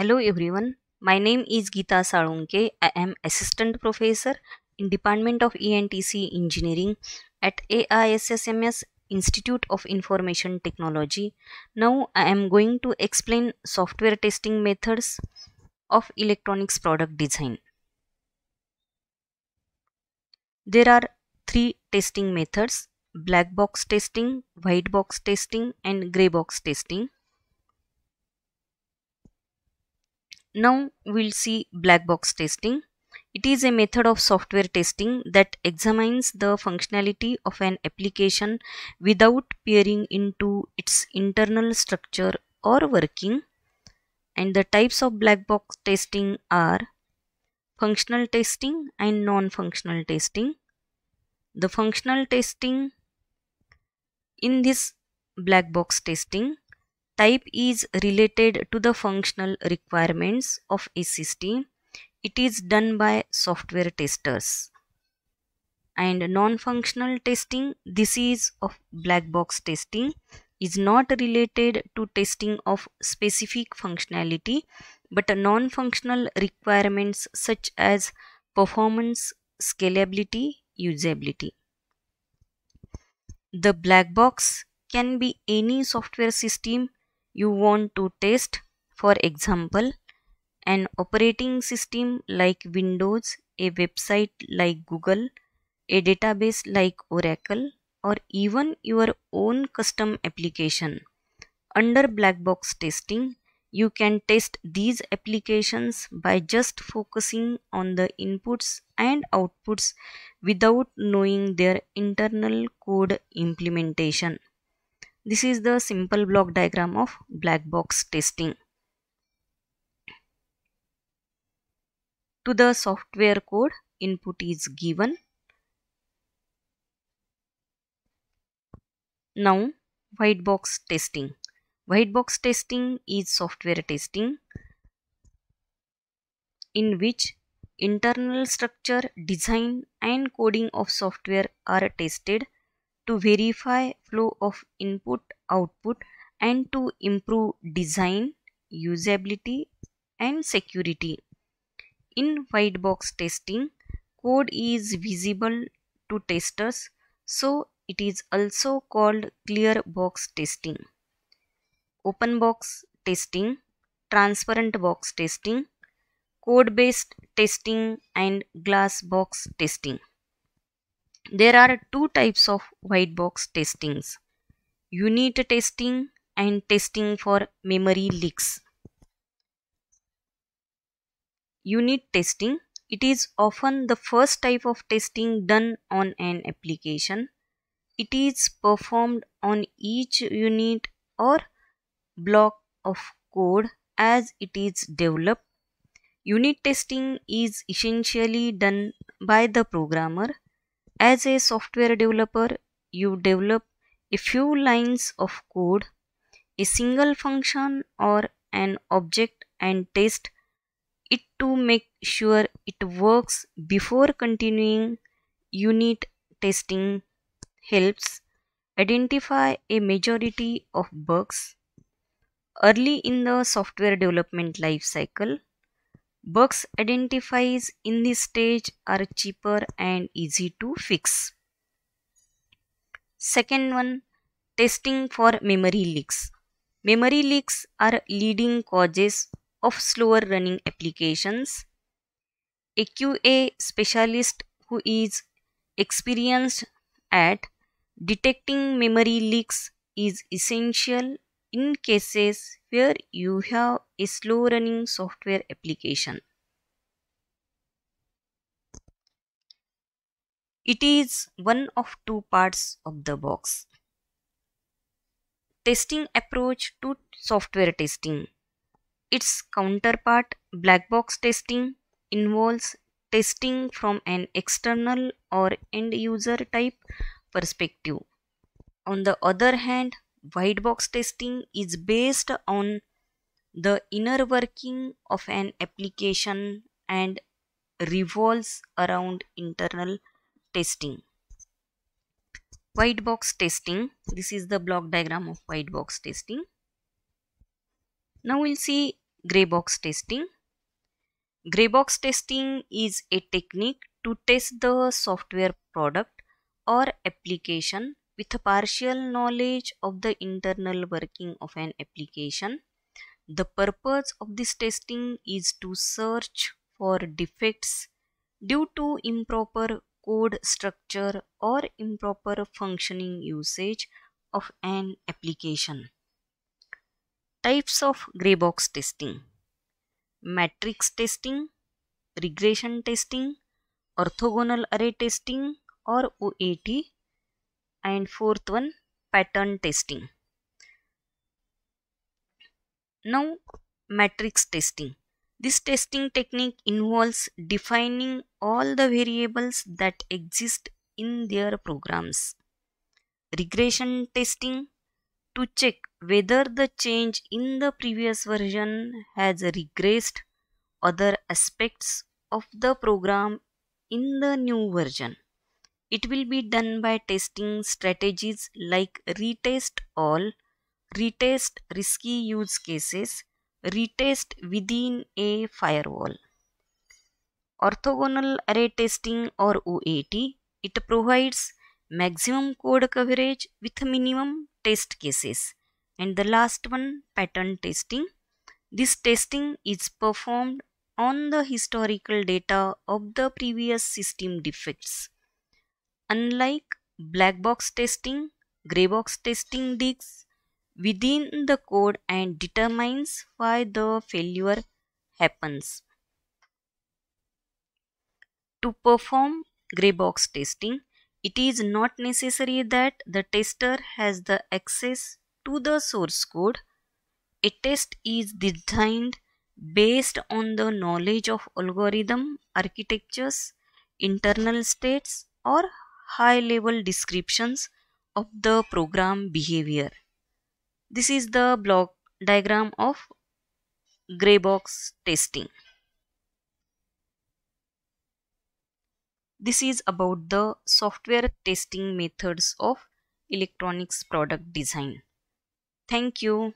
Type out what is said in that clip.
Hello everyone, my name is Geeta Salunke. I am Assistant Professor in Department of ENTC Engineering at AISSMS Institute of Information Technology. Now I am going to explain software testing methods of electronics product design. There are three testing methods black box testing, white box testing and grey box testing Now we'll see black box testing. It is a method of software testing that examines the functionality of an application without peering into its internal structure or working. And the types of black box testing are functional testing and non-functional testing. The functional testing in this black box testing Type is related to the functional requirements of a system. It is done by software testers. And non-functional testing, this is of black box testing, is not related to testing of specific functionality but non-functional requirements such as performance, scalability, usability. The black box can be any software system you want to test for example an operating system like windows a website like google a database like oracle or even your own custom application under black box testing you can test these applications by just focusing on the inputs and outputs without knowing their internal code implementation this is the simple block diagram of black box testing. To the software code, input is given. Now, white box testing. White box testing is software testing in which internal structure, design and coding of software are tested to verify flow of input output and to improve design, usability and security. In white box testing, code is visible to testers so it is also called clear box testing. Open box testing, transparent box testing, code based testing and glass box testing. There are two types of white box testings unit testing and testing for memory leaks. Unit testing it is often the first type of testing done on an application. It is performed on each unit or block of code as it is developed. Unit testing is essentially done by the programmer as a software developer, you develop a few lines of code, a single function or an object and test it to make sure it works before continuing unit testing helps identify a majority of bugs early in the software development life cycle Bugs identifies in this stage are cheaper and easy to fix. Second one, testing for memory leaks. Memory leaks are leading causes of slower running applications. A QA specialist who is experienced at detecting memory leaks is essential in cases where you have a slow running software application. It is one of two parts of the box. Testing approach to software testing. Its counterpart black box testing involves testing from an external or end user type perspective. On the other hand, White box testing is based on the inner working of an application and revolves around internal testing. White box testing, this is the block diagram of white box testing. Now we'll see gray box testing. Gray box testing is a technique to test the software product or application with a partial knowledge of the internal working of an application. The purpose of this testing is to search for defects due to improper code structure or improper functioning usage of an application. Types of grey box testing Matrix testing, regression testing, orthogonal array testing or OAT and fourth one pattern testing now matrix testing this testing technique involves defining all the variables that exist in their programs regression testing to check whether the change in the previous version has regressed other aspects of the program in the new version it will be done by testing strategies like retest all, retest risky use cases, retest within a firewall. Orthogonal array testing or OAT, it provides maximum code coverage with minimum test cases. And the last one, pattern testing. This testing is performed on the historical data of the previous system defects. Unlike black box testing, gray box testing digs within the code and determines why the failure happens. To perform gray box testing, it is not necessary that the tester has the access to the source code. A test is designed based on the knowledge of algorithm architectures, internal states or high-level descriptions of the program behavior. This is the block diagram of gray box testing. This is about the software testing methods of electronics product design. Thank you.